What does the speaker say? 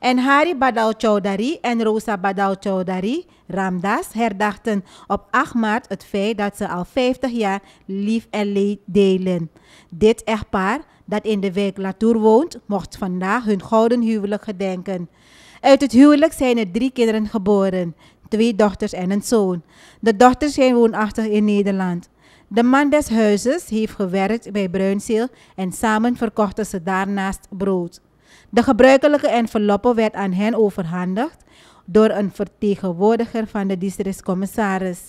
En Hari Badal Chaudhary en Rosa Badal Chaudhary Ramdas herdachten op 8 maart het feit dat ze al 50 jaar lief en leed delen. Dit echtpaar dat in de wijk Latour woont, mocht vandaag hun gouden huwelijk gedenken. Uit het huwelijk zijn er drie kinderen geboren, twee dochters en een zoon. De dochters zijn woonachtig in Nederland. De man des huizes heeft gewerkt bij Bruinzeel en samen verkochten ze daarnaast brood. De gebruikelijke enveloppe werd aan hen overhandigd door een vertegenwoordiger van de districtscommissaris.